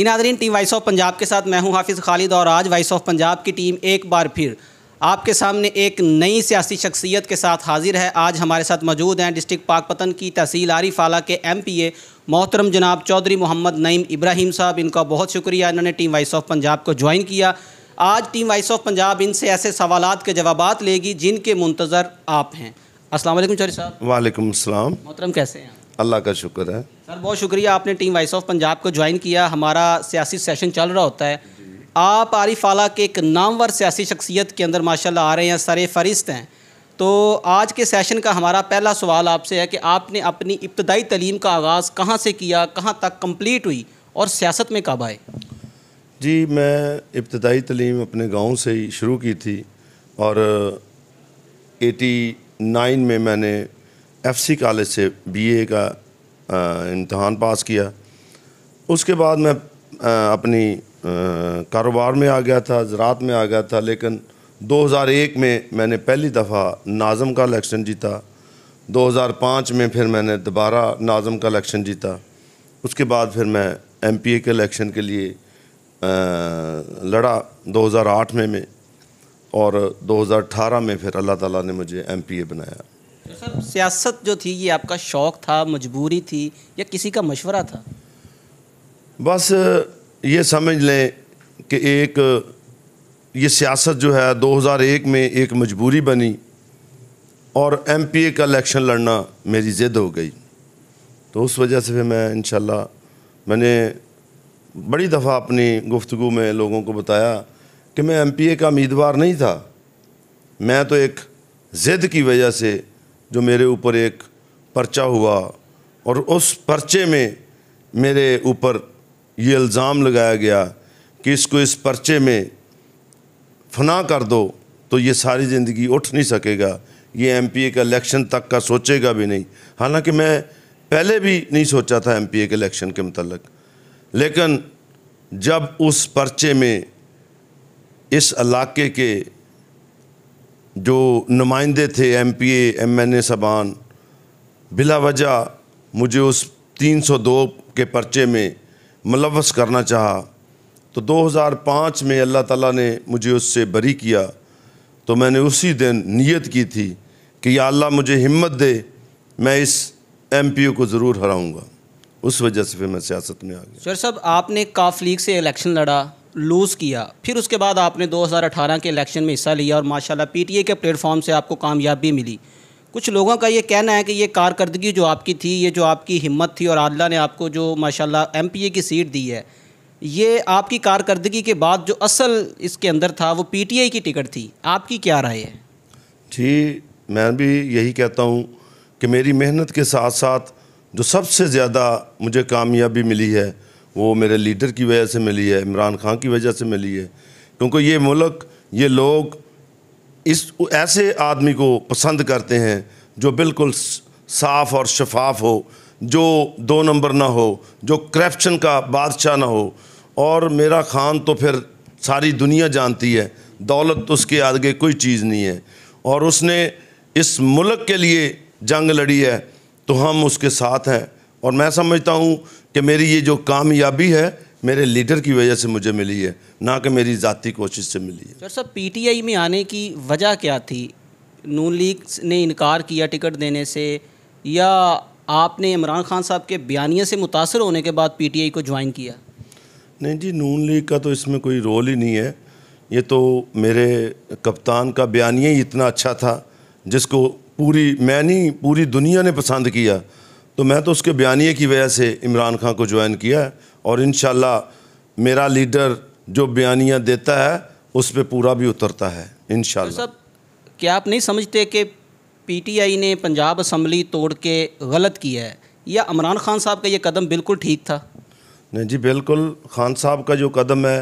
जी नादरीन team voice of Punjab के साथ मैं हूं हाफिज़ खालिद और आज वाइस ऑफ पंजाब की टीम एक बार फिर आपके सामने एक नई सियासी शख्सियत के साथ हाजिर है आज हमारे साथ मौजूद हैं डिस्ट्रिक्ट पाकपतन की तहसील आरिफ आला के एम पी ए मोहतरम जनाब चौधरी मोहम्मद नईम इब्राहिम साहब इनका बहुत शुक्रिया इन्होंने टीम वाइस ऑफ पंजाब को ज्वाइन किया आज टीम वाइस ऑफ पंजाब इनसे ऐसे सवाल के जवाब लेगी जिनके मुंतज़र आप हैं असल चौधरी साहब वालेकुम असलम मोहतरम कैसे हैं अल्लाह का शुक्र है सर बहुत शुक्रिया आपने टीम वाइस ऑफ पंजाब को ज्वाइन किया हमारा सियासी सेशन चल रहा होता है आप आरिफ आला के एक नामवर सियासी शख्सियत के अंदर माशाल्लाह आ रहे हैं सर फहरिस्त हैं तो आज के सेशन का हमारा पहला सवाल आपसे है कि आपने अपनी इब्तदाई तलीम का आगाज़ कहाँ से किया कहाँ तक कम्प्लीट हुई और सियासत में कब आए जी मैं इब्तदाई तलीम अपने गाँव से ही शुरू की थी और एटी नाइन में मैंने एफसी कॉलेज से बीए का इम्तहान पास किया उसके बाद मैं आ, अपनी कारोबार में आ गया था ज़रात में आ गया था लेकिन 2001 में मैंने पहली दफ़ा नाज़म का इलेक्शन जीता 2005 में फिर मैंने दोबारा नाज़म का इलेक्शन जीता उसके बाद फिर मैं एम पी ए के इलेक्शन के लिए आ, लड़ा 2008 में में और 2018 में फिर अल्लाह ताला ने मुझे एम पी ए बनाया सर सियासत जो थी ये आपका शौक था मजबूरी थी या किसी का मशवरा था बस ये समझ लें कि एक ये सियासत जो है 2001 में एक मजबूरी बनी और एमपीए का इलेक्शन लड़ना मेरी ज़िद हो गई तो उस वजह से फिर मैं इन मैंने बड़ी दफ़ा अपनी गुफ्तु में लोगों को बताया कि मैं एमपीए का उम्मीदवार नहीं था मैं तो एक ज़िद की वजह से जो मेरे ऊपर एक पर्चा हुआ और उस पर्चे में मेरे ऊपर ये इल्ज़ाम लगाया गया कि इसको इस पर्चे में फना कर दो तो ये सारी ज़िंदगी उठ नहीं सकेगा ये एमपीए का इलेक्शन तक का सोचेगा भी नहीं हालांकि मैं पहले भी नहीं सोचा था एमपीए के इलेक्शन के मतलब लेकिन जब उस पर्चे में इस इलाके के जो नुमाइंदे थे M P M N A सबान बिला वजह मुझे उस 302 के पर्चे में मुलवस करना चाहा तो 2005 में अल्लाह ताला ने मुझे उससे बरी किया तो मैंने उसी दिन नियत की थी कि या अल्लाह मुझे हिम्मत दे मैं इस एम पी ओ को ज़रूर हराऊंगा उस वजह से फिर मैं सियासत में आ गया सर साहब आपने काफ लीग से इलेक्शन लड़ा लूज़ किया फिर उसके बाद आपने 2018 के इलेक्शन में हिस्सा लिया और माशाल्लाह पीटीए के प्लेटफॉर्म से आपको कामयाबी मिली कुछ लोगों का ये कहना है कि ये कारकर्दगी जो आपकी थी ये जो आपकी हिम्मत थी और आदला ने आपको जो माशाल्लाह एमपीए की सीट दी है ये आपकी कारकर्दगी के बाद जो असल इसके अंदर था वो पी की टिकट थी आपकी क्या राय है जी मैं भी यही कहता हूँ कि मेरी मेहनत के साथ साथ जो सबसे ज़्यादा मुझे कामयाबी मिली है वो मेरे लीडर की वजह से मिली है इमरान खान की वजह से मिली है क्योंकि ये मुल्क ये लोग इस ऐसे आदमी को पसंद करते हैं जो बिल्कुल साफ़ और शफाफ हो जो दो नंबर ना हो जो करप्शन का बादशाह ना हो और मेरा खान तो फिर सारी दुनिया जानती है दौलत तो उसके आगे कोई चीज़ नहीं है और उसने इस मुल्क के लिए जंग लड़ी है तो हम उसके साथ हैं और मैं समझता हूँ कि मेरी ये जो कामयाबी है मेरे लीडर की वजह से मुझे मिली है ना कि मेरी ज़ाती कोशिश से मिली है सर साहब पीटीआई में आने की वजह क्या थी नून लीग ने इनकार किया टिकट देने से या आपने इमरान खान साहब के बयानिए से मुतासर होने के बाद पीटीआई को ज्वाइन किया नहीं जी नून लीग का तो इसमें कोई रोल ही नहीं है ये तो मेरे कप्तान का बयानिया ही इतना अच्छा था जिसको पूरी मैं नहीं पूरी दुनिया ने पसंद किया तो मैं तो उसके बयानिए की वजह से इमरान खान को ज्वाइन किया है और इन मेरा लीडर जो बयानिया देता है उस पर पूरा भी उतरता है इन सब क्या आप नहीं समझते कि पीटीआई ने पंजाब असम्बली तोड़ के गलत किया है या इमरान खान साहब का ये कदम बिल्कुल ठीक था नहीं जी बिल्कुल खान साहब का जो कदम है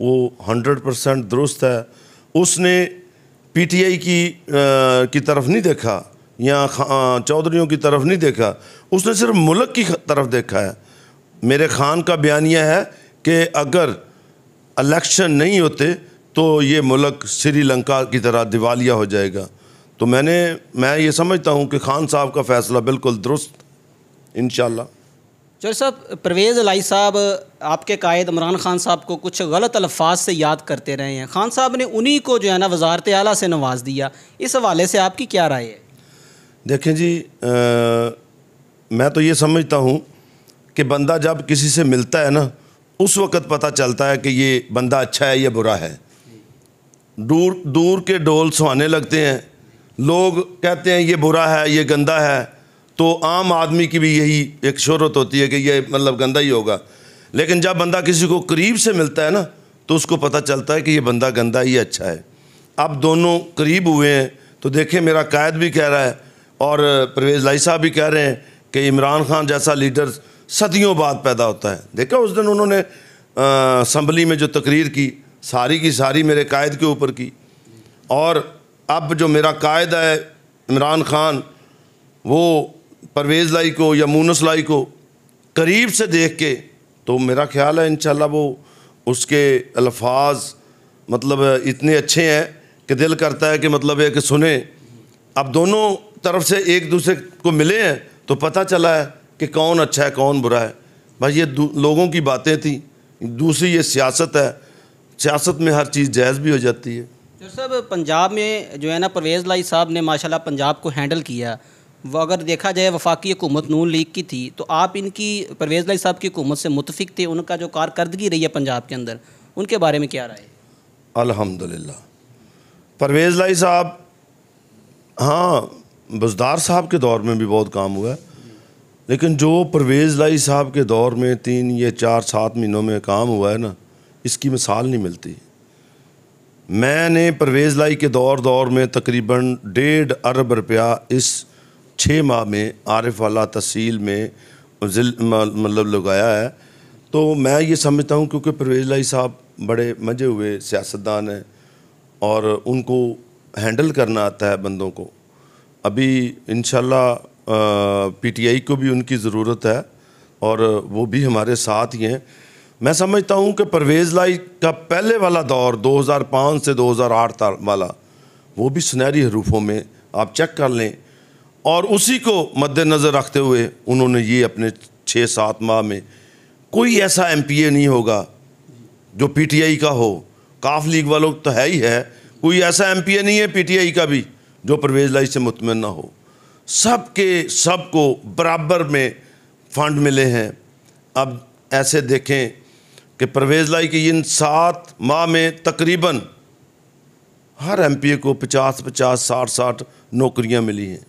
वो हंड्रेड परसेंट दुरुस्त है उसने पीटीआई की आ, की तरफ नहीं देखा या चौधरीों की तरफ नहीं देखा उसने सिर्फ मुल्क की तरफ देखा है मेरे खान का बयान यह है कि अगर इलेक्शन नहीं होते तो ये मुल्क श्रीलंका की तरह दिवालिया हो जाएगा तो मैंने मैं ये समझता हूँ कि खान साहब का फ़ैसला बिल्कुल दुरुस्त इन चौधरी साहब परवेज़ लाई साहब आपके कायद इमरान खान साहब को कुछ गलत अल्फाज से याद करते रहे हैं खान साहब ने उन्हीं को जो है ना वजारत आला से नवाज दिया इस हवाले से आपकी क्या राय है देखें जी आ, मैं तो ये समझता हूँ कि बंदा जब किसी से मिलता है ना उस वक़्त पता चलता है कि ये बंदा अच्छा है या बुरा है दूर दूर के डोल सुहाने लगते हैं लोग कहते हैं ये बुरा है ये गंदा है तो आम आदमी की भी यही एक शहरत होती है कि ये मतलब गंदा ही होगा लेकिन जब बंदा किसी को करीब से मिलता है ना तो उसको पता चलता है कि ये बंदा गंदा ही अच्छा है अब दोनों करीब हुए हैं तो देखें मेरा कायद भी कह रहा है और परवेज़ लाई साहब भी कह रहे हैं कि इमरान खान जैसा लीडर सदियों बाद पैदा होता है देखा उस दिन उन्होंने असम्बली में जो तकरीर की सारी की सारी मेरे कायद के ऊपर की और अब जो मेरा कायद है इमरान खान वो परवेज़ लाई को या मूनस लाई को करीब से देख के तो मेरा ख्याल है इन वो उसके अल्फाज मतलब इतने अच्छे हैं कि दिल करता है कि मतलब एक सुने अब दोनों तरफ से एक दूसरे को मिले हैं तो पता चला है कि कौन अच्छा है कौन बुरा है भाई ये लोगों की बातें थी दूसरी ये सियासत है सियासत में हर चीज़ जायज़ भी हो जाती है जो तो सब पंजाब में जो है ना परवेज़ लाई साहब ने माशाल्लाह पंजाब को हैंडल किया वो अगर देखा जाए वफाकी हुकूमत नून लीग की थी तो आप इनकी परवेज़ लाई साहब की हुकूमत से मुतफिक थे उनका जो कारकर्दगी रही है पंजाब के अंदर उनके बारे में क्या राय अलहमदिल्ला परवेज़ लाई साहब हाँ बजदार साहब के दौर में भी बहुत काम हुआ है लेकिन जो परवेज़ लाई साहब के दौर में तीन या चार सात महीनों में काम हुआ है ना इसकी मिसाल नहीं मिलती मैंने परवेज़ लाई के दौर दौर में तकरीबन डेढ़ अरब रुपया इस छः माह में आरिफ वाला तहसील में मतलब लगाया है तो मैं ये समझता हूँ क्योंकि परवेज़ लाई साहब बड़े मजे हुए सियासतदान हैं और उनको हैंडल करना आता है बंदों को अभी इन पीटीआई को भी उनकी ज़रूरत है और वो भी हमारे साथ ही हैं मैं समझता हूँ कि परवेज़ लाई का पहले वाला दौर 2005 से 2008 वाला वो भी सुनहरी हरूफों में आप चेक कर लें और उसी को मद्देनज़र रखते हुए उन्होंने ये अपने छः सात माह में कोई ऐसा एम पी ए नहीं होगा जो पी टी आई का हो काफ लीग वालों तो है ही है कोई ऐसा एम पी ए नहीं है पी टी आई का भी जो परवेज लाई से मुतमिन ना हो सब के सब को बराबर में फंड मिले हैं अब ऐसे देखें कि परवेज लाई की इन सात माह में तकरीबन हर एमपीए को पचास पचास साठ साठ नौकरियां मिली हैं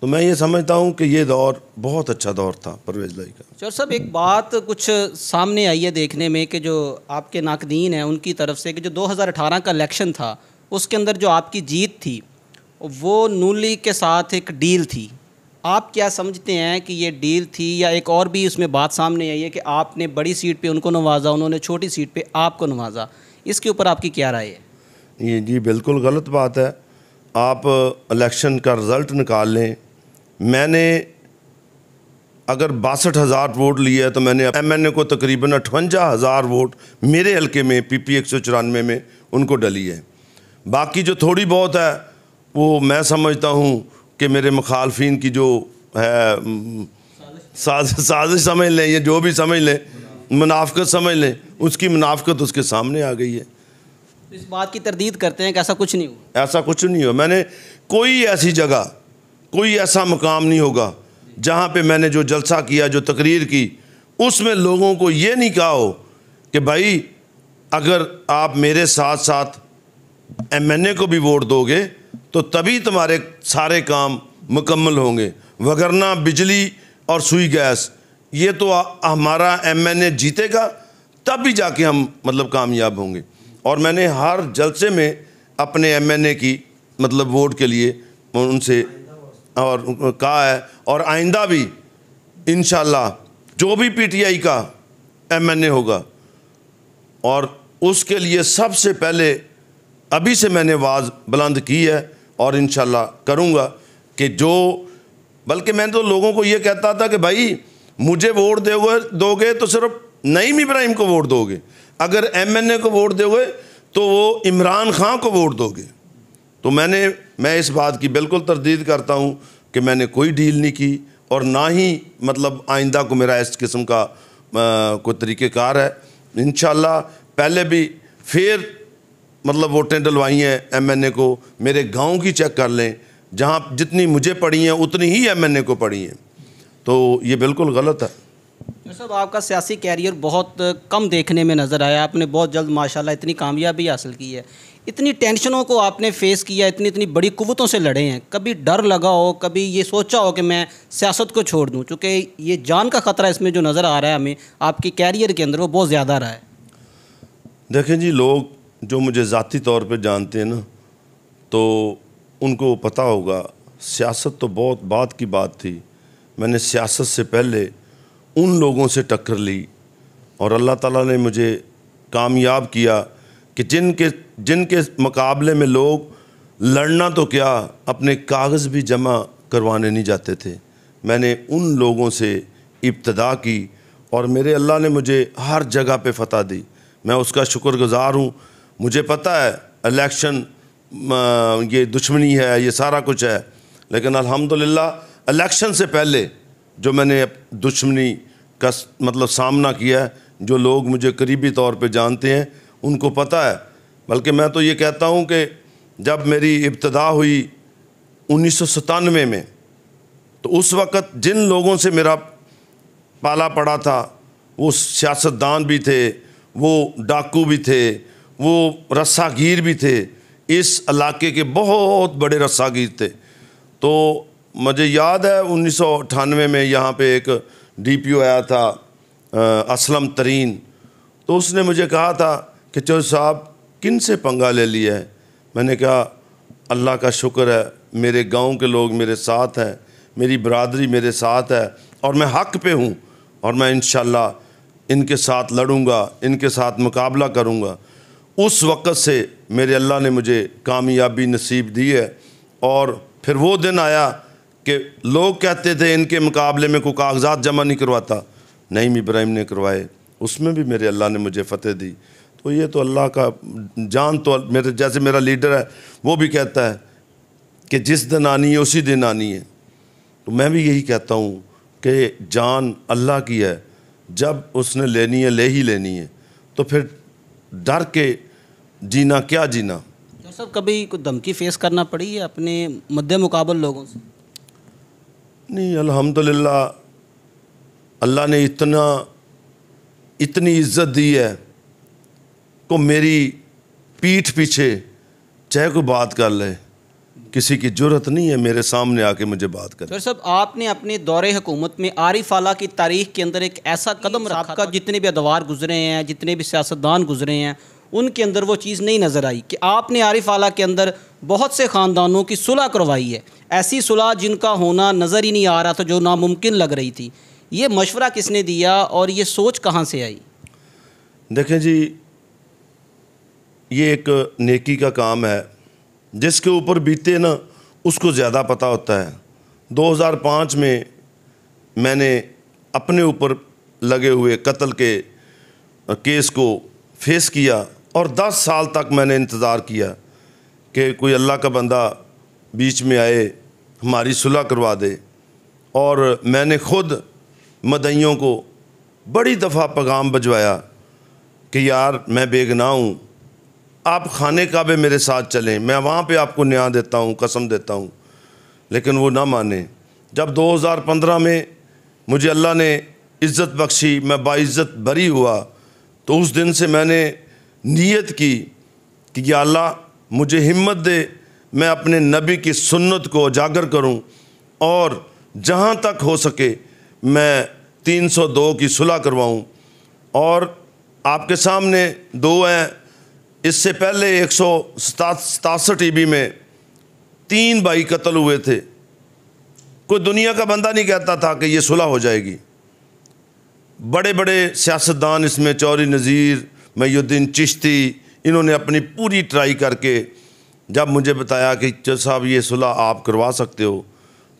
तो मैं ये समझता हूँ कि ये दौर बहुत अच्छा दौर था परवेज लाई का चलो साहब एक बात कुछ सामने आई है देखने में कि जो आपके नाकदीन हैं उनकी तरफ से कि जो 2018 का इलेक्शन था उसके अंदर जो आपकी जीत थी वो नून लीग के साथ एक डील थी आप क्या समझते हैं कि ये डील थी या एक और भी उसमें बात सामने आई है कि आपने बड़ी सीट पे उनको नवाजा उन्होंने छोटी सीट पे आपको नवाजा इसके ऊपर आपकी क्या राय है ये जी बिल्कुल गलत बात है आप इलेक्शन का रिज़ल्ट निकाल लें मैंने अगर बासठ हज़ार वोट लिया है तो मैंने एम एन ए को तकरीबन अठवंजा हज़ार वोट मेरे हल्के में पी पी एक सौ चौरानवे में उनको डली है बाकी जो थोड़ी बहुत है वो मैं समझता हूँ कि मेरे मुखालफन की जो है साजिश समझ लें या जो भी समझ लें मुनाफ्त समझ लें उसकी मुनाफ्त उसके सामने आ गई है तो इस बात की तरदीद करते हैं कि ऐसा कुछ नहीं हुआ ऐसा कुछ नहीं हुआ मैंने कोई ऐसी जगह कोई ऐसा मकाम नहीं होगा जहाँ पे मैंने जो जलसा किया जो तकरीर की उसमें लोगों को ये नहीं कहा हो कि भाई अगर आप मेरे साथ साथ एम एन ए को भी वोट दोगे तो तभी तुम्हारे सारे काम मुकम्मल होंगे वगरना बिजली और सुई गैस ये तो हमारा एम एन ए जीतेगा तब भी जाके हम मतलब कामयाब होंगे और मैंने हर जलसे में अपने एम एन ए की मतलब वोट के लिए उनसे और कहा है और आइंदा भी इन जो भी पी टी आई का एम एन ए होगा और उसके लिए सबसे पहले अभी से मैंने आवाज़ बुलंद की है और इन करूँगा कि जो बल्कि मैं तो लोगों को ये कहता था कि भाई मुझे वोट दोगे दोगे तो सिर्फ नईम इब्राहिम को वोट दोगे अगर एमएनए को वोट दोगे तो वो इमरान खां को वोट दोगे तो मैंने मैं इस बात की बिल्कुल तरदीद करता हूँ कि मैंने कोई डील नहीं की और ना ही मतलब आइंदा को मेरा इस किस्म का कोई तरीक़ेकार है इन पहले भी फिर मतलब वोटें डलवाई हैं एमएनए को मेरे गांव की चेक कर लें जहां जितनी मुझे पड़ी हैं उतनी ही एमएनए को पड़ी हैं तो ये बिल्कुल गलत है साहब आपका सियासी कैरियर बहुत कम देखने में नज़र आया आपने बहुत जल्द माशाल्लाह इतनी कामयाबी हासिल की है इतनी टेंशनों को आपने फेस किया इतनी इतनी बड़ी कुवतों से लड़े हैं कभी डर लगा हो कभी ये सोचा हो कि मैं सियासत को छोड़ दूँ चूँकि ये जान का ख़तरा इसमें जो नज़र आ रहा है हमें आपके कैरियर के अंदर वो बहुत ज़्यादा रहा है देखें जी लोग जो मुझे ज़ाती तौर पे जानते हैं ना तो उनको पता होगा सियासत तो बहुत बात की बात थी मैंने सियासत से पहले उन लोगों से टक्कर ली और अल्लाह ताला ने मुझे कामयाब किया कि जिनके जिनके मुकाबले में लोग लड़ना तो क्या अपने कागज़ भी जमा करवाने नहीं जाते थे मैंने उन लोगों से इब्तदा की और मेरे अल्लाह ने मुझे हर जगह पे फतह दी मैं उसका शुक्रगुज़ार हूँ मुझे पता है इलेक्शन ये दुश्मनी है ये सारा कुछ है लेकिन अल्हम्दुलिल्लाह इलेक्शन से पहले जो मैंने दुश्मनी का मतलब सामना किया है जो लोग मुझे करीबी तौर पे जानते हैं उनको पता है बल्कि मैं तो ये कहता हूँ कि जब मेरी इब्तदा हुई उन्नीस में तो उस वक़्त जिन लोगों से मेरा पाला पड़ा था वो सियासतदान भी थे वो डाकू भी थे वो रस्सागीर भी थे इस इलाके के बहुत बड़े रस्सागीर थे तो मुझे याद है उन्नीस में यहाँ पे एक डीपीओ आया था आ, असलम तरीन तो उसने मुझे कहा था कि चौधरी साहब किन से पंगा ले लिया है मैंने कहा अल्लाह का शुक्र है मेरे गांव के लोग मेरे साथ हैं मेरी बरदरी मेरे साथ है और मैं हक पे हूँ और मैं इन इनके साथ लड़ूँगा इनके साथ मुकाबला करूँगा उस वक़्त से मेरे अल्लाह ने मुझे कामयाबी नसीब दी है और फिर वो दिन आया कि लोग कहते थे इनके मुकाबले में कोई कागजात जमा नहीं करवाता नईम इब्राहिम ने करवाए उसमें भी मेरे अल्लाह ने मुझे फ़तेह दी तो ये तो अल्लाह का जान तो मेरे जैसे मेरा लीडर है वो भी कहता है कि जिस दिन आनी है उसी दिन आनी है तो मैं भी यही कहता हूँ कि जान अल्लाह की है जब उसने लेनी है ले ही लेनी है तो फिर डर के जीना क्या जीना तो सर कभी कोई धमकी फेस करना पड़ी है अपने मध्य मुकाबल लोगों से नहीं अल्हम्दुलिल्लाह अल्लाह ने इतना इतनी इज्जत दी है को मेरी पीठ पीछे चाहे कोई बात कर ले किसी की जरूरत नहीं है मेरे सामने आके मुझे बात करें सर सब आपने अपने दौरे हुकूमत में आरिफ आला की तारीख के अंदर एक ऐसा कदम रखा था जितने भी अदवार गुजरे हैं जितने भी सियासतदान गुजरे हैं उनके अंदर वो चीज़ नहीं नज़र आई कि आपने आरिफ आला के अंदर बहुत से ख़ानदानों की सुलह करवाई है ऐसी सुलह जिनका होना नज़र ही नहीं आ रहा था जो नामुमकिन लग रही थी ये मशवरा किसने दिया और ये सोच कहाँ से आई देखें जी ये एक नेकी का काम है जिसके ऊपर बीते ना उसको ज़्यादा पता होता है 2005 में मैंने अपने ऊपर लगे हुए कत्ल के केस को फेस किया और 10 साल तक मैंने इंतज़ार किया कि कोई अल्लाह का बंदा बीच में आए हमारी सुलह करवा दे और मैंने खुद मदइयों को बड़ी दफ़ा पैगाम भजवाया कि यार मैं बेगना हूँ आप खाने काबे मेरे साथ चलें मैं वहाँ पे आपको न्याय देता हूँ कसम देता हूँ लेकिन वो ना माने जब 2015 में मुझे अल्लाह ने इज़्ज़त बख्शी मैं बाज़्ज़त भरी हुआ तो उस दिन से मैंने नीयत की कि या अल्लाह मुझे हिम्मत दे मैं अपने नबी की सुन्नत को उजागर करूँ और जहाँ तक हो सके मैं 302 की सुलह करवाऊँ और आपके सामने दो हैं इससे पहले एक सौ सतासठ ईबी में तीन भाई कत्ल हुए थे कोई दुनिया का बंदा नहीं कहता था कि ये सुलह हो जाएगी बड़े बड़े सियासतदान इसमें चौरी नज़ीर मैुद्दीन चिश्ती इन्होंने अपनी पूरी ट्राई करके जब मुझे बताया कि चल साहब ये सुलह आप करवा सकते हो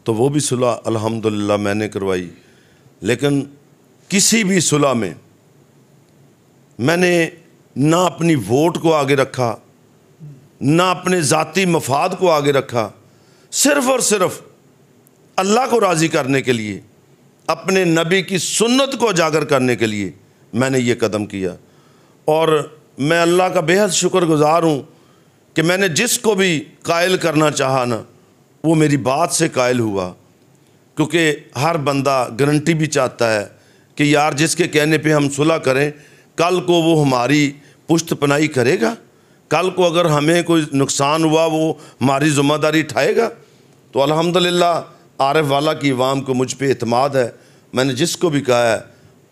तो वो भी सुलह अल्हम्दुलिल्लाह मैंने करवाई लेकिन किसी भी सुलह में मैंने ना अपनी वोट को आगे रखा ना अपने ज़ाती मफाद को आगे रखा सिर्फ़ और सिर्फ़ अल्लाह को राज़ी करने के लिए अपने नबी की सुन्नत को उजागर करने के लिए मैंने ये कदम किया और मैं अल्लाह का बेहद शुक्रगुजार हूँ कि मैंने जिसको भी कायल करना चाहा ना वो मेरी बात से कायल हुआ क्योंकि हर बंदा गारंटी भी चाहता है कि यार जिसके कहने पे हम सुलह करें कल को वो हमारी पुश्त पनाई करेगा कल को अगर हमें कोई नुकसान हुआ वो हमारी ज़िम्मेदारी उठाएगा तो अल्हम्दुलिल्लाह आरफ वाला की वाम को मुझ पर अतमाद है मैंने जिसको भी कहा है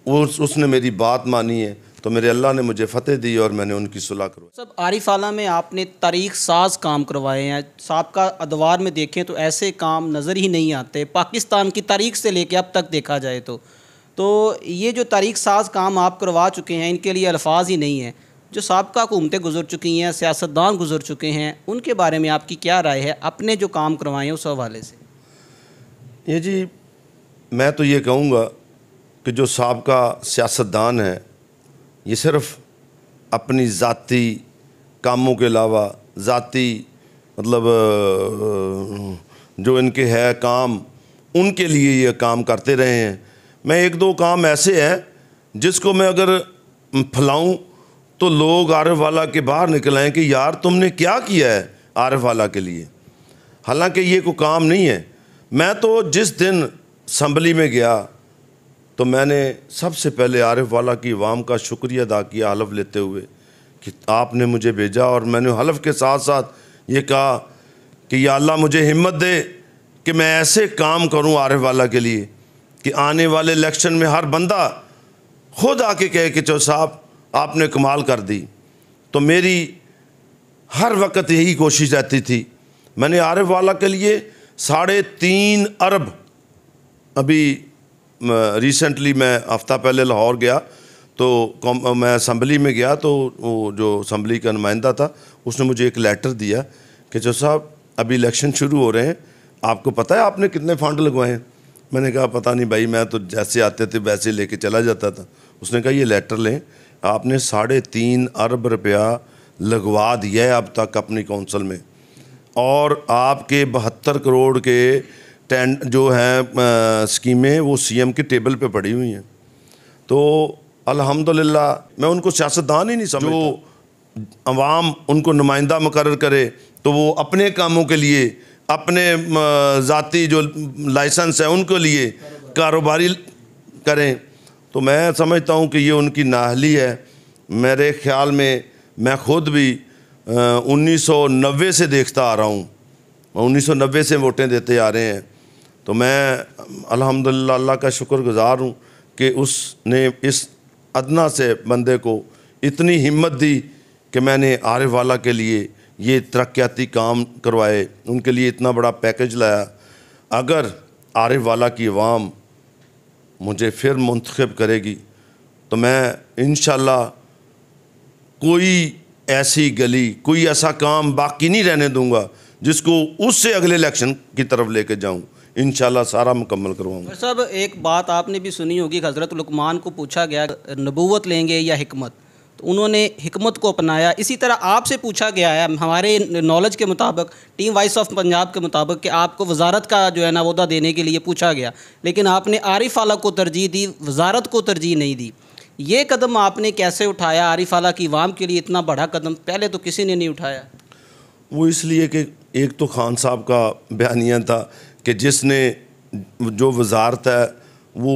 वो उस, उसने मेरी बात मानी है तो मेरे अल्लाह ने मुझे फतेह दी और मैंने उनकी सुलह करवाई सब आरिफ आला में आपने तारीख साज काम करवाए हैं सबका अदवार में देखें तो ऐसे काम नज़र ही नहीं आते पाकिस्तान की तारीख से लेके अब तक देखा जाए तो तो ये जो तारीख साज काम आप करवा चुके हैं इनके लिए अल्फाज ही नहीं है जो सबका हुकूमतें गुजर चुकी हैं सियासतदान गुजर चुके हैं उनके बारे में आपकी क्या राय है अपने जो काम करवाए उस हवाले से ये जी मैं तो ये कहूँगा कि जो सबका सियासतदान है ये सिर्फ़ अपनी ज़ाती कामों के अलावा ज़ाती मतलब जो इनके है काम उनके लिए ये काम करते रहे हैं मैं एक दो काम ऐसे हैं जिसको मैं अगर फैलाऊं तो लोग आरफ वाला के बाहर निकल आए कि यार तुमने क्या किया है आरफ वाला के लिए हालांकि ये को काम नहीं है मैं तो जिस दिन संभली में गया तो मैंने सबसे पहले आरफ वाला की वाम का शुक्रिया अदा किया हलफ लेते हुए कि आपने मुझे भेजा और मैंने हलफ के साथ साथ ये कहा कि यह अल्लाह मुझे हिम्मत दे कि मैं ऐसे काम करूँ आरफ वाला के लिए कि आने वाले इलेक्शन में हर बंदा खुद आके कहे कि चो साहब आपने कमाल कर दी तो मेरी हर वक्त यही कोशिश रहती थी मैंने आरफ वाला के लिए साढ़े तीन अरब अभी रिसेंटली मैं हफ्ता पहले लाहौर गया तो मैं असम्बली में गया तो वो जो असम्बली का नुमाइंदा था उसने मुझे एक लेटर दिया कि जो साहब अभी इलेक्शन शुरू हो रहे हैं आपको पता है आपने कितने फंड लगवाए हैं मैंने कहा पता नहीं भाई मैं तो जैसे आते थे वैसे लेके चला जाता था उसने कहा ये लेटर लें आपने साढ़े तीन अरब रुपया लगवा दिया है अब तक अपनी कौंसिल में और आपके बहत्तर करोड़ के टें जो हैं स्कीमें वो सीएम के टेबल पे पड़ी हुई हैं तो अल्हम्दुलिल्लाह मैं उनको सियासतदान ही नहीं समझता जो अवाम उनको नुमाइंदा मुकर करे तो वो अपने कामों के लिए अपने ज़ाती जो लाइसेंस है उनके लिए कारोबारी करें तो मैं समझता हूँ कि ये उनकी नाहली है मेरे ख्याल में मैं खुद भी उन्नीस सौ नब्बे से देखता आ रहा हूँ उन्नीस सौ नब्बे से वोटें देते आ रहे हैं तो मैं अल्हम्दुलिल्लाह अल्लाह का गुज़ार हूँ कि उसने इस अदना से बंदे को इतनी हिम्मत दी कि मैंने आर वाला के लिए ये तरक्याती काम करवाए उनके लिए इतना बड़ा पैकेज लाया अगर आर वाला की आवाम मुझे फिर मंतखब करेगी तो मैं इन कोई ऐसी गली कोई ऐसा काम बाकी नहीं रहने दूंगा जिसको उससे अगले इलेक्शन की तरफ लेके जाऊं इन सारा मुकम्मल करवाऊंगा सब एक बात आपने भी सुनी होगी हज़रत लुकमान को पूछा गया नबूवत लेंगे या हमत उन्होंने हमत को अपनाया इसी तरह आपसे पूछा गया है हमारे नॉलेज के मुताबिक टीम वाइस ऑफ पंजाब के मुताबिक कि आपको वजारत का जो है ना अहदा देने के लिए पूछा गया लेकिन आपने आरिफ आला को तरजीह दी वजारत को तरजीह नहीं दी ये कदम आपने कैसे उठाया आरिफ आला की वाम के लिए इतना बड़ा कदम पहले तो किसी ने नहीं उठाया वो इसलिए कि एक तो खान साहब का बयानिया था कि जिसने जो वजारत है वो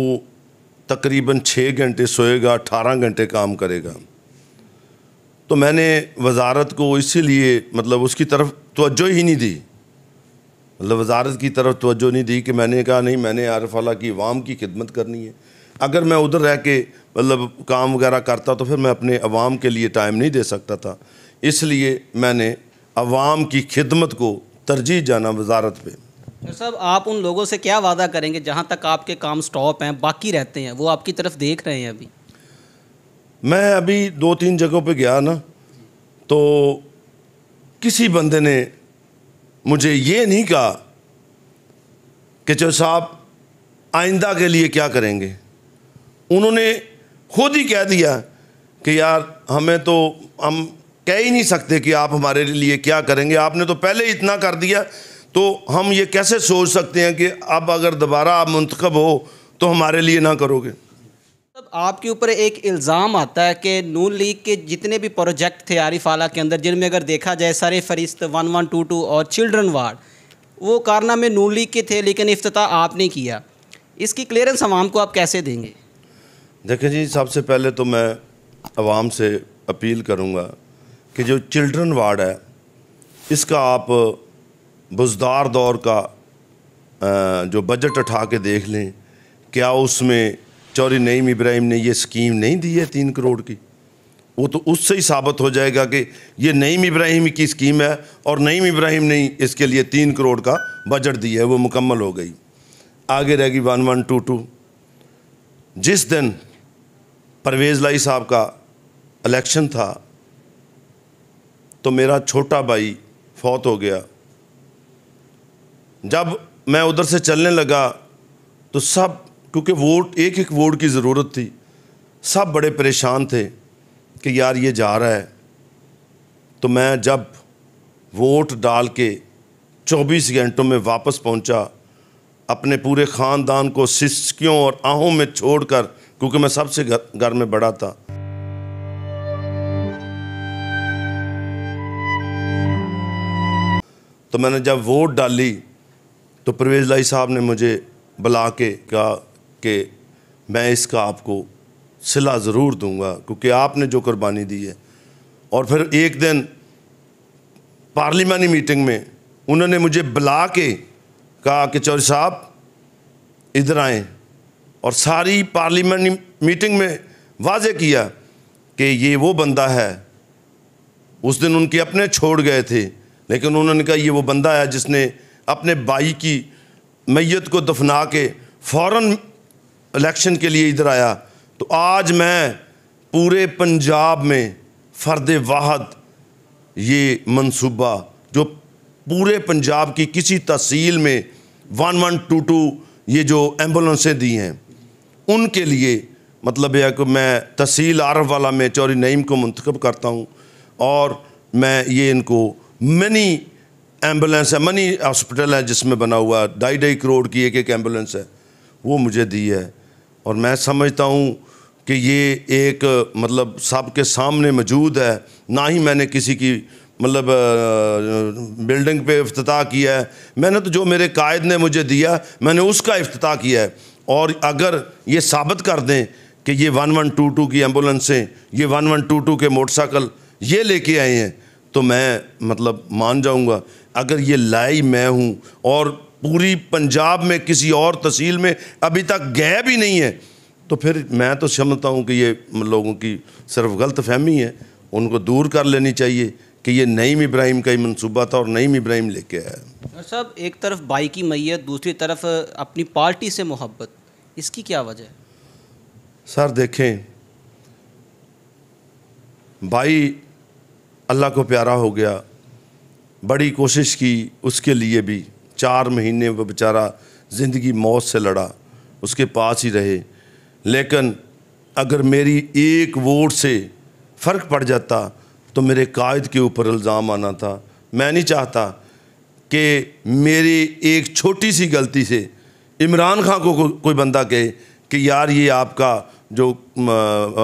तकरीबन छः घंटे सोएगा अठारह घंटे काम करेगा तो मैंने वजारत को इसीलिए मतलब उसकी तरफ तोज्जो ही नहीं दी मतलब वजारत की तरफ तोज्जो नहीं दी कि मैंने कहा नहीं मैंने आरफ अला की अवाम की खिदमत करनी है अगर मैं उधर रह के मतलब काम वगैरह करता तो फिर मैं अपने अवाम के लिए टाइम नहीं दे सकता था इसलिए मैंने अवाम की खिदमत को तरजीह जाना वजारत पे तो साहब आप उन लोगों से क्या वादा करेंगे जहाँ तक आपके काम स्टॉप हैं बाकी रहते हैं वो आपकी तरफ देख रहे हैं अभी मैं अभी दो तीन जगहों पे गया ना तो किसी बंदे ने मुझे ये नहीं कहा कि चो साहब आइंदा के लिए क्या करेंगे उन्होंने खुद ही कह दिया कि यार हमें तो हम कह ही नहीं सकते कि आप हमारे लिए क्या करेंगे आपने तो पहले इतना कर दिया तो हम ये कैसे सोच सकते हैं कि अब अगर दोबारा आप मुंतखब हो तो हमारे लिए ना करोगे आपके ऊपर एक इल्ज़ाम आता है कि नून लीग के जितने भी प्रोजेक्ट थे आरिफ आला के अंदर जिनमें अगर देखा जाए सारे फहरिस्त वन वन टू टू और चिल्ड्रन वार्ड वो कारनामे नून लीग के थे लेकिन अफ्ताह आपने किया इसकी क्लियरेंस आवाम को आप कैसे देंगे देखें जी सबसे पहले तो मैं आवाम से अपील करूँगा कि जो चिल्ड्रन वार्ड है इसका आप बुजदार दौर का जो बजट उठा के देख लें क्या उसमें चौरी नईम इब्राहिम ने ये स्कीम नहीं दी है तीन करोड़ की वो तो उससे ही साबित हो जाएगा कि ये नईम इब्राहिम की स्कीम है और नईम इब्राहिम ने इसके लिए तीन करोड़ का बजट दिया है वो मुकम्मल हो गई आगे रहेगी वन वन टू टू जिस दिन परवेज़ लाई साहब का इलेक्शन था तो मेरा छोटा भाई फौत हो गया जब मैं उधर से चलने लगा तो सब क्योंकि वोट एक एक वोट की ज़रूरत थी सब बड़े परेशान थे कि यार ये जा रहा है तो मैं जब वोट डाल के 24 घंटों में वापस पहुंचा अपने पूरे ख़ानदान को सिस्कियों और आहों में छोड़कर क्योंकि मैं सबसे घर घर में बड़ा था तो मैंने जब वोट डाली तो परवेज लाई साहब ने मुझे बुला के कहा कि मैं इसका आपको सिला ज़रूर दूंगा क्योंकि आपने जो कुर्बानी दी है और फिर एक दिन पार्लिमानी मीटिंग में उन्होंने मुझे बुला के कहा कि चौधरी साहब इधर आएँ और सारी पार्लियामानी मीटिंग में वाजे किया कि ये वो बंदा है उस दिन उनके अपने छोड़ गए थे लेकिन उन्होंने कहा ये वो बंदा है जिसने अपने भाई की मैयत को दफना के फ़ौर इलेक्शन के लिए इधर आया तो आज मैं पूरे पंजाब में फ़र्द वाहद ये मनसूबा जो पूरे पंजाब की किसी तहसील में वन वन टू टू ये जो एम्बुलेंसें दी हैं उनके लिए मतलब यह कि मैं तहसील आरफ वाला में चौरी नईम को मंतखब करता हूँ और मैं ये इनको मनी एम्बुलेंस है मनी हॉस्पिटल है जिसमें बना हुआ ढाई ढाई करोड़ की एक एक एम्बुलेंस है वो मुझे दी है और मैं समझता हूँ कि ये एक मतलब सबके सामने मौजूद है ना ही मैंने किसी की मतलब बिल्डिंग पे अफ्ताह किया है मैंने तो जो मेरे कायद ने मुझे दिया मैंने उसका अफ्ताह किया है और अगर ये साबित कर दें कि ये वन वन टू टू की एम्बुलेंसें ये वन वन टू टू के मोटरसाइकिल ये लेके आए हैं तो मैं मतलब मान जाऊंगा अगर ये लाई मैं हूँ और पूरी पंजाब में किसी और तहसील में अभी तक गैप ही नहीं है तो फिर मैं तो समझता हूँ कि ये लोगों की सिर्फ गलत फहमी है उनको दूर कर लेनी चाहिए कि ये नईम इब्राहिम का ही मनसूबा था और नईम इब्राहिम लेके आया साहब एक तरफ बाई की मैय दूसरी तरफ अपनी पार्टी से मोहब्बत इसकी क्या वजह है सर देखें बाई अल्लाह को प्यारा हो गया बड़ी कोशिश की उसके लिए भी चार महीने वो बेचारा ज़िंदगी मौत से लड़ा उसके पास ही रहे लेकिन अगर मेरी एक वोट से फ़र्क पड़ जाता तो मेरे कायद के ऊपर इल्ज़ाम आना था मैं नहीं चाहता कि मेरी एक छोटी सी गलती से इमरान खान को, को कोई बंदा कहे कि यार ये आपका जो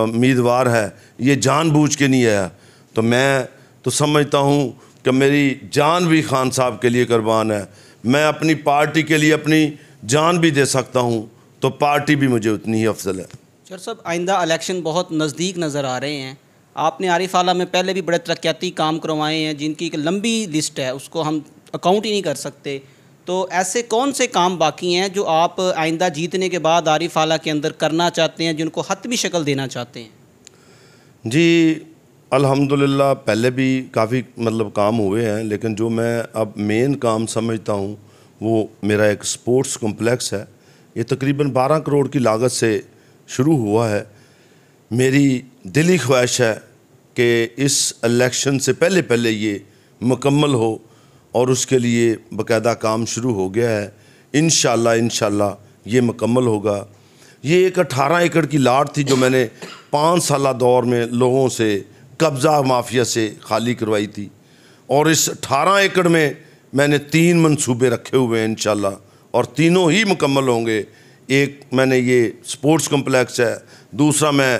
उम्मीदवार है ये जानबूझ के नहीं आया तो मैं तो समझता हूँ कि मेरी जान भी खान साहब के लिए कुर्बान है मैं अपनी पार्टी के लिए अपनी जान भी दे सकता हूँ तो पार्टी भी मुझे उतनी ही अफजल है सर सब आइंदा इलेक्शन बहुत नज़दीक नज़र आ रहे हैं आपने आरिफ आला में पहले भी बड़े तरक्याती काम करवाए हैं जिनकी एक लंबी लिस्ट है उसको हम अकाउंट ही नहीं कर सकते तो ऐसे कौन से काम बाकी हैं जो आप आइंदा जीतने के बाद आरिफ आला के अंदर करना चाहते हैं जिनको हतमी शक्ल देना चाहते हैं जी अल्हम्दुलिल्लाह पहले भी काफ़ी मतलब काम हुए हैं लेकिन जो मैं अब मेन काम समझता हूँ वो मेरा एक स्पोर्ट्स कॉम्प्लेक्स है ये तकरीबन 12 करोड़ की लागत से शुरू हुआ है मेरी दिली ख्वाहिश है कि इस इलेक्शन से पहले पहले ये मुकम्मल हो और उसके लिए बाकायदा काम शुरू हो गया है इन इन ये मुकम्मल होगा ये एक अठारह एकड़ की लाट थी जो मैंने पाँच साल दौर में लोगों से कब्ज़ा माफिया से खाली करवाई थी और इस अठारह एकड़ में मैंने तीन मंसूबे रखे हुए हैं इन और तीनों ही मुकम्मल होंगे एक मैंने ये स्पोर्ट्स कम्प्लेक्स है दूसरा मैं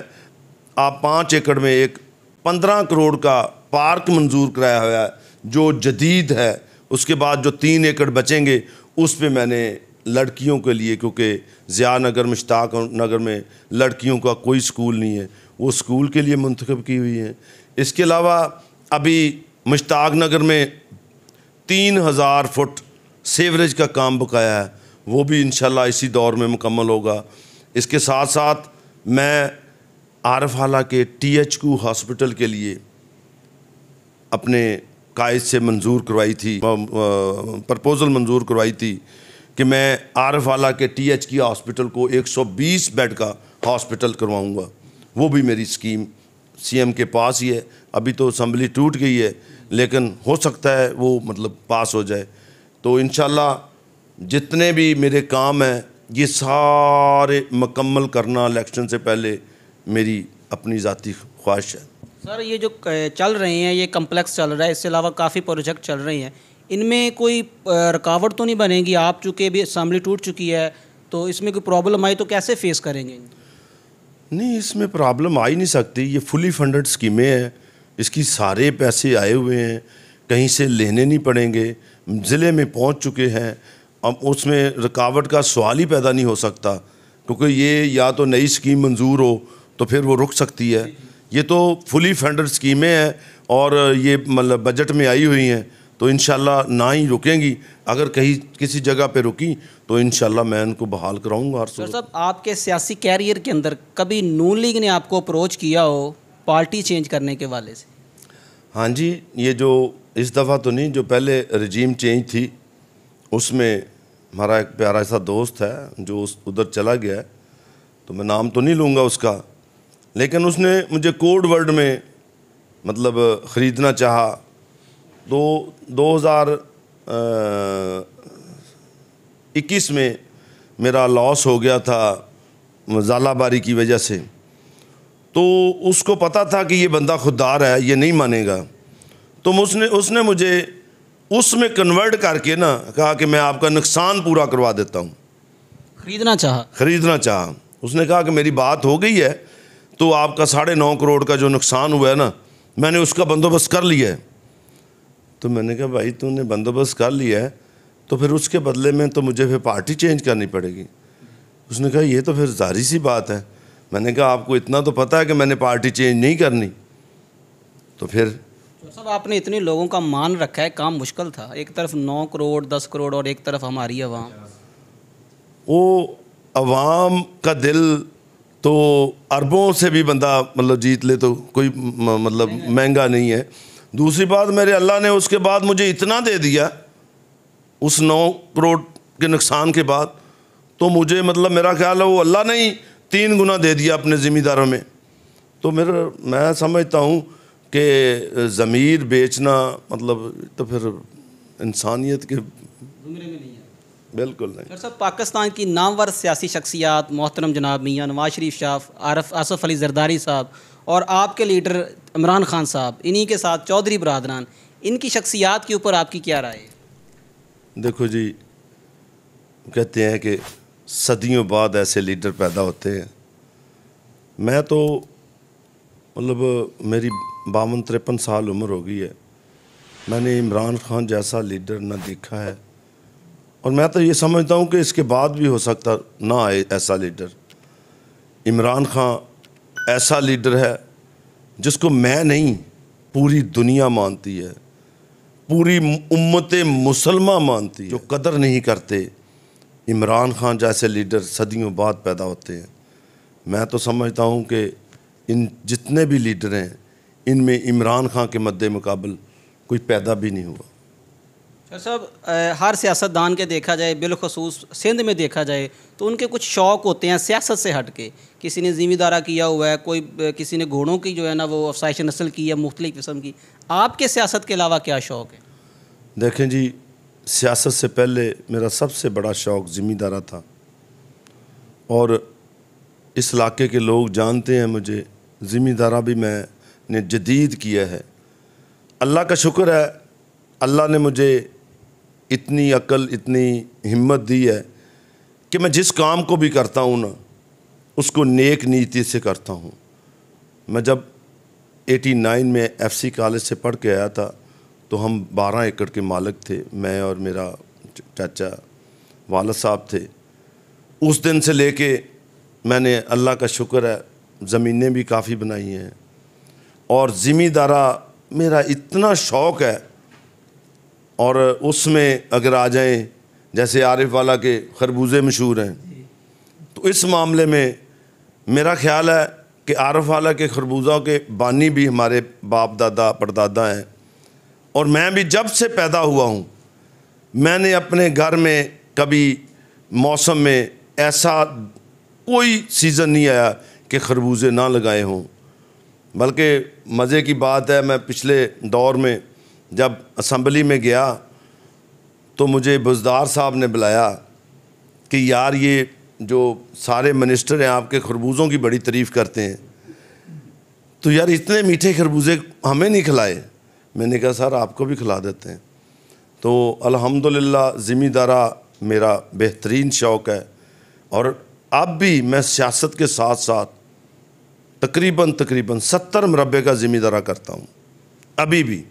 आप पाँच एकड़ में एक पंद्रह करोड़ का पार्क मंजूर कराया हुआ है जो जदीद है उसके बाद जो तीन एकड़ बचेंगे उस पर मैंने लड़कियों के लिए क्योंकि ज़िया नगर मुश्ताक नगर में लड़कियों का कोई स्कूल नहीं है वो स्कूल के लिए मंतखब की हुई हैं इसके अलावा अभी मुश्ताक नगर में तीन हज़ार फुट सेवरेज का काम बकाया है वो भी इन इसी दौर में मुकम्मल होगा इसके साथ साथ मैं आरफ आला के टी एच क्यू हॉस्पिटल के लिए अपने कायद से मंजूर करवाई थी प्रपोज़ल मंजूर करवाई थी कि मैं आरफ आला के टी एच की हॉस्पिटल को 120 बेड का हॉस्पिटल करवाऊंगा वो भी मेरी स्कीम सीएम के पास ही है अभी तो असम्बली टूट गई है लेकिन हो सकता है वो मतलब पास हो जाए तो इन जितने भी मेरे काम हैं ये सारे मकम्मल करना इलेक्शन से पहले मेरी अपनी ज़ाती ख्वाहिश है सर ये जो चल रहे हैं ये कम्प्लेक्स चल रहा है इसके अलावा काफ़ी प्रोजेक्ट चल रहे हैं इनमें कोई रुकावट तो नहीं बनेगी आप चूँकि अभी असम्बली टूट चुकी है तो इसमें कोई प्रॉब्लम आई तो कैसे फेस करेंगे नहीं इसमें प्रॉब्लम आ ही नहीं सकती ये फुली फंडेड स्कीमें हैं इसकी सारे पैसे आए हुए हैं कहीं से लेने नहीं पड़ेंगे ज़िले में पहुंच चुके हैं अब उसमें रुकावट का सवाल ही पैदा नहीं हो सकता क्योंकि ये या तो नई स्कीम मंजूर हो तो फिर वो रुक सकती है ये तो फुली फंडेड स्कीमें हैं और ये मतलब बजट में आई हुई हैं तो इन ना ही रुकेंगी अगर कहीं किसी जगह पर रुकी तो इन मैं उनको बहाल कराऊंगा और सर साहब आपके सियासी कैरियर के अंदर कभी नून लीग ने आपको अप्रोच किया हो पार्टी चेंज करने के वाले से हाँ जी ये जो इस दफ़ा तो नहीं जो पहले रजीम चेंज थी उसमें हमारा एक प्यारा ऐसा दोस्त है जो उस उधर चला गया है तो मैं नाम तो नहीं लूँगा उसका लेकिन उसने मुझे कोड वर्ड में मतलब ख़रीदना चाहा दो दो हज़ार इक्कीस में मेरा लॉस हो गया था जालाबारी की वजह से तो उसको पता था कि ये बंदा खुददार है ये नहीं मानेगा तो उसने उसने मुझे उसमें कन्वर्ट करके ना कहा कि मैं आपका नुकसान पूरा करवा देता हूँ ख़रीदना चाहा ख़रीदना चाहा उसने कहा कि मेरी बात हो गई है तो आपका साढ़े नौ करोड़ का जो नुकसान हुआ है ना मैंने उसका बंदोबस्त कर लिया है तो मैंने कहा भाई तूने बंदोबस्त कर लिया है तो फिर उसके बदले में तो मुझे फिर पार्टी चेंज करनी पड़ेगी उसने कहा ये तो फिर जारी सी बात है मैंने कहा आपको इतना तो पता है कि मैंने पार्टी चेंज नहीं करनी तो फिर सब आपने इतने लोगों का मान रखा है काम मुश्किल था एक तरफ नौ करोड़ दस करोड़ और एक तरफ हमारी आवाम वो आवाम का दिल तो अरबों से भी बंदा मतलब जीत ले तो कोई मतलब महंगा नहीं है दूसरी बात मेरे अल्लाह ने उसके बाद मुझे इतना दे दिया उस नौ करोड़ के नुकसान के बाद तो मुझे मतलब मेरा ख्याल है वो अल्लाह ने ही तीन गुना दे दिया अपने ज़िम्मेदारों में तो मेरा मैं समझता हूँ कि ज़मीर बेचना मतलब तो फिर इंसानियत के बिल्कुल नहीं सर पाकिस्तान की नामवर सियासी शख्सियात मोहतरम जनाब मियाँ नवाज शरीफ शाह आरफ आसफ़ अली जरदारी साहब और आपके लीडर इमरान खान साहब इन्हीं के साथ चौधरी बरदरान इनकी शख्सियात के ऊपर आपकी क्या राय है देखो जी कहते हैं कि सदियों बाद ऐसे लीडर पैदा होते हैं मैं तो मतलब मेरी बावन तिरपन साल उम्र हो गई है मैंने इमरान खान जैसा लीडर ना देखा है और मैं तो ये समझता हूँ कि इसके बाद भी हो सकता ना आए ऐसा लीडर इमरान खान ऐसा लीडर है जिसको मैं नहीं पूरी दुनिया मानती है पूरी उम्मत मुसलमा मानती है जो कदर नहीं करते इमरान खान जैसे लीडर सदियों बाद पैदा होते हैं मैं तो समझता हूँ कि इन जितने भी लीडर हैं इनमें इमरान खान के मद्दे मुकाबल कोई पैदा भी नहीं हुआ साहब हर सियासतदान के देखा जाए बिलखसूस सिंध में देखा जाए तो उनके कुछ शौक़ होते हैं सियासत से हट के किसी ने ज़िम्मेदारा किया हुआ है कोई किसी ने घोड़ों की जो है ना वो अफसाइश नस्ल की है मुख्तलि किस्म की आपके सियासत के अलावा क्या शौक़ है देखें जी सियासत से पहले मेरा सबसे बड़ा शौक़ ज़िमीदारा था और इस इलाके के लोग जानते हैं मुझे ज़िम्मेदारा भी मैंने जदीद किया है अल्लाह का शुक्र है अल्लाह ने मुझे इतनी अकल इतनी हिम्मत दी है कि मैं जिस काम को भी करता हूँ ना उसको नेक नीति से करता हूँ मैं जब 89 में एफसी कॉलेज से पढ़ के आया था तो हम 12 एकड़ के मालिक थे मैं और मेरा चाचा वालद साहब थे उस दिन से लेके मैंने अल्लाह का शुक्र है ज़मीनें भी काफ़ी बनाई हैं और ज़िमीदारा मेरा इतना शौक़ है और उसमें अगर आ जाएं जैसे आरिफ वाला के खरबूजे मशहूर हैं तो इस मामले में मेरा ख्याल है कि आरफ वाला के खरबूजा के बानी भी हमारे बाप दादा परदादा हैं और मैं भी जब से पैदा हुआ हूँ मैंने अपने घर में कभी मौसम में ऐसा कोई सीज़न नहीं आया कि खरबूजे ना लगाए हों बल्कि मज़े की बात है मैं पिछले दौर में जब असम्बली में गया तो मुझे बुजदार साहब ने बुलाया कि यार ये जो सारे मिनिस्टर हैं आपके खरबूजों की बड़ी तारीफ़ करते हैं तो यार इतने मीठे खरबूजे हमें नहीं खिलाए मैंने कहा सर आपको भी खिला देते हैं तो अल्हम्दुलिल्लाह ज़िम्मेदारा मेरा बेहतरीन शौक़ है और अब भी मैं सियासत के साथ साथ तकरीबन तकरीबन सत्तर मरबे का ज़िम्मेदारा करता हूँ अभी भी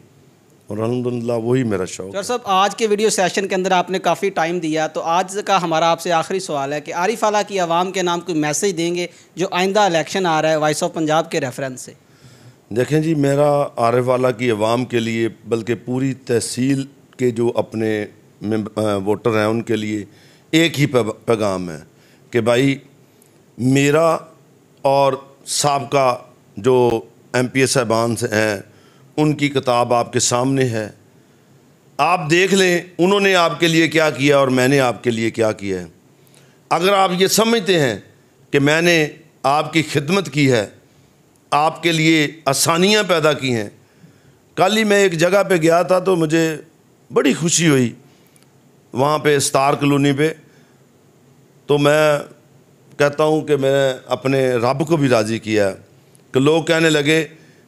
और अलहमदिल्ला वही मेरा शौक सर सब आज के वीडियो सेशन के अंदर आपने काफ़ी टाइम दिया तो आज का हमारा आपसे आखिरी सवाल है कि आरिफ आला की आवाम के नाम कोई मैसेज देंगे जो आइंदा इलेक्शन आ रहा है वॉइस ऑफ पंजाब के रेफरेंस से देखें जी मेरा आरिफ आला की आवाम के लिए बल्कि पूरी तहसील के जो अपने वोटर हैं उनके लिए एक ही पैगाम है कि भाई मेरा और सबका जो एम पी ए साहबान हैं उनकी किताब आपके सामने है आप देख लें उन्होंने आपके लिए क्या किया और मैंने आपके लिए क्या किया है अगर आप ये समझते हैं कि मैंने आपकी खिदमत की है आपके लिए आसानियाँ पैदा की हैं कल ही मैं एक जगह पे गया था तो मुझे बड़ी खुशी हुई वहाँ पे स्टार कलोनी पे तो मैं कहता हूँ कि मैंने अपने रब को भी राज़ी किया है कि लोग कहने लगे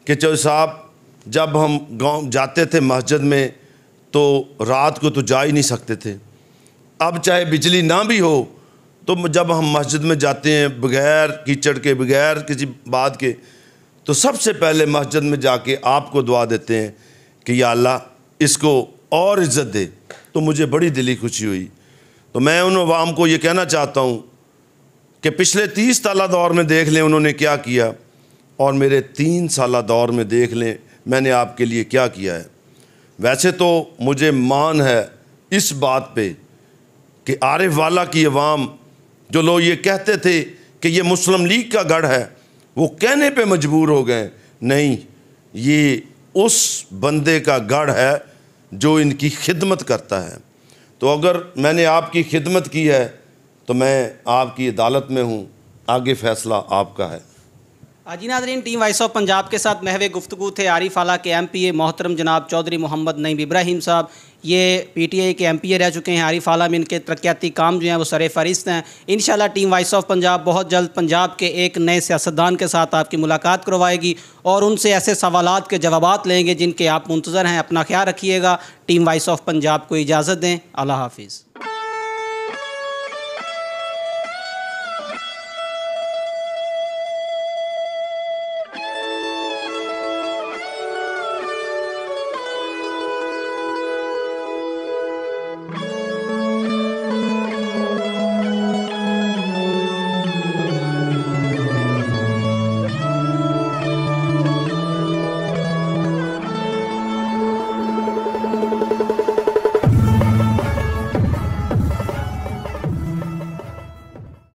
कि चौ साहब जब हम गांव जाते थे मस्जिद में तो रात को तो जा ही नहीं सकते थे अब चाहे बिजली ना भी हो तो जब हम मस्जिद में जाते हैं बगैर कीचड़ के बगैर किसी बात के तो सबसे पहले मस्जिद में जाके आपको दुआ देते हैं कि या अल्लाह इसको और इज़्ज़त दे तो मुझे बड़ी दिली खुशी हुई तो मैं उन अवाम को ये कहना चाहता हूँ कि पिछले तीस साल दौर में देख लें उन्होंने क्या किया और मेरे तीन साल दौर में देख लें मैंने आपके लिए क्या किया है वैसे तो मुझे मान है इस बात पे कि आरिफ वाला की अवाम जो लोग ये कहते थे कि ये मुस्लिम लीग का गढ़ है वो कहने पे मजबूर हो गए नहीं ये उस बंदे का गढ़ है जो इनकी खिदमत करता है तो अगर मैंने आपकी खिदमत की है तो मैं आपकी अदालत में हूँ आगे फ़ैसला आपका है आजी नाजरीन टीम वाइस ऑफ पंजाब के साथ महवे गुफ्तु थे आरिफ आला के एम पी ए मोहतरम जनाब चौधरी मोहम्मद नईम इब्राहिम साहब ये पी टी आई के एम पी ए रह चुके हैं आरिफ आला में इनके तरक्याती काम जो हैं वो सरे फहरिस्त हैं इन टीम वाइस ऑफ पंजाब बहुत जल्द पंजाब के एक नए सियासतदान के साथ आपकी मुलाकात करवाएगी और उनसे ऐसे सवाल के जवाब लेंगे जिनके आप मुंतज़र हैं अपना ख्याल रखिएगा टीम वाइस ऑफ पंजाब को इजाज़त दें अल्लाह हाफिज़